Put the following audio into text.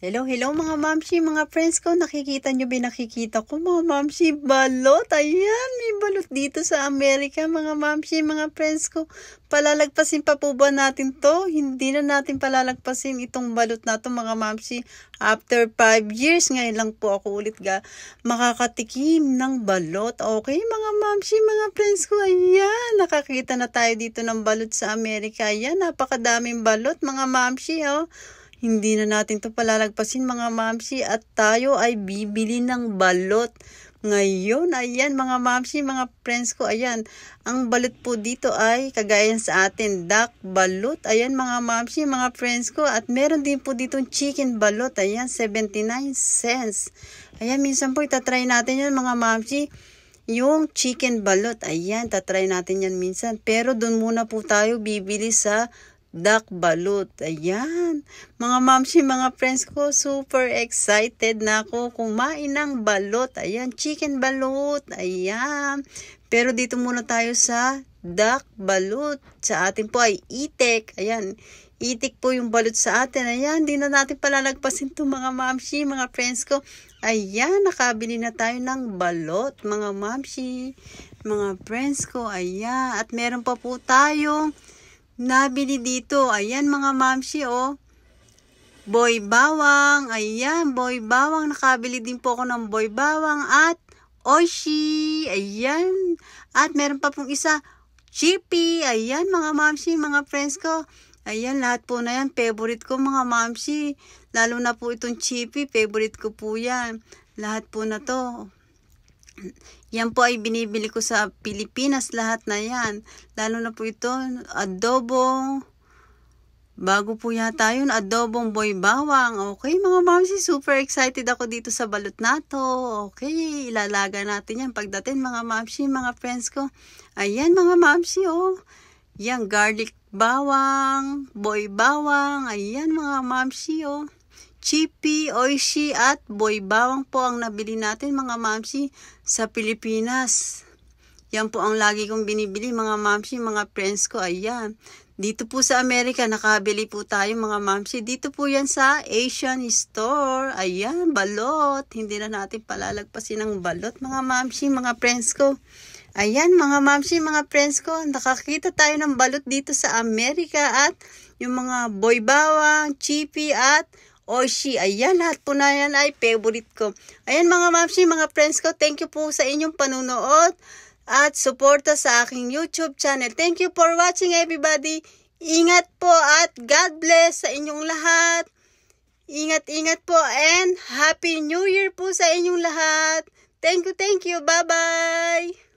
Hello, hello mga mamsi, mga friends ko. Nakikita nyo, binakikita ko mga mamsi, balot. Ayan, may balot dito sa Amerika mga mamsi, mga friends ko. Palalagpasin pa po ba natin to? Hindi na natin palalagpasin itong balot na to mga mamsi. After 5 years, ngayon lang po ako ulit ga makakatikim ng balot. Okay mga mamsi, mga friends ko. Ayan, nakakita na tayo dito ng balot sa Amerika. Ayan, napakadaming balot mga mamsi. Oh. Hindi na natin to palalagpasin mga mamsi at tayo ay bibili ng balot. Ngayon, ayan mga mamsi, mga friends ko, ayan. Ang balot po dito ay kagaya sa atin, duck balot. Ayan mga mamsi, mga friends ko. At meron din po dito chicken balot. Ayan, 79 cents. Ayan, minsan po itatry natin yan mga mamsi. Yung chicken balot, ayan, tatry natin yan minsan. Pero doon muna po tayo bibili sa duck balut. Ayan. Mga mamsi, mga friends ko, super excited na ako kumain ng balut. Ayan, chicken balut. Ayan. Pero dito muna tayo sa duck balut. Sa atin po ay itik. Ayan. Itik po yung balut sa atin. Ayan, di na natin palalagpasin to mga mamsi, mga friends ko. Ayan, nakabili na tayo ng balut. mga mamsi, mga friends ko. Ayan, at meron pa po tayong nabili dito. Ayan mga mamsi oh. Boy bawang. Ayan, boy bawang. Nakabili din po ako ng boy bawang at oishi. Ayan. At meron pa pong isa, Chippy. Ayan mga mamsi, mga friends ko. Ayan, lahat po na yan. Favorite ko mga mamsi. Lalo na po itong Chippy. Favorite ko po yan. Lahat po na to. Yan po ay binibili ko sa Pilipinas lahat na yan. Lalo na po ito, adobo. Bago po yata yun, adobong boy bawang. Okay mga mamsi, super excited ako dito sa balut na to. Okay, ilalaga natin yan pagdating mga mamsi, mga friends ko. Ayan mga mamsi, oh. Yan, garlic bawang, boy bawang. Ayan mga mamsi, oh. Chippy, Oishi at Boy Bawang po ang nabili natin mga mamsi sa Pilipinas. Yan po ang lagi kong binibili mga mamsi, mga friends ko. Ayan. Dito po sa Amerika, nakabili po tayo mga mamsi. Dito po yan sa Asian store. Ayan, balot. Hindi na natin palalagpasin ang balot mga mamsi, mga friends ko. Ayan mga mamsi, mga friends ko, nakakita tayo ng balot dito sa Amerika at yung mga boy bawang, chippy at Oishi. Ayan, lahat po na yan ay favorite ko. Ayan mga mamsi, mga friends ko, thank you po sa inyong panunood at suporta sa aking YouTube channel. Thank you for watching everybody. Ingat po at God bless sa inyong lahat. Ingat-ingat po and Happy New Year po sa inyong lahat. Thank you, thank you. Bye-bye.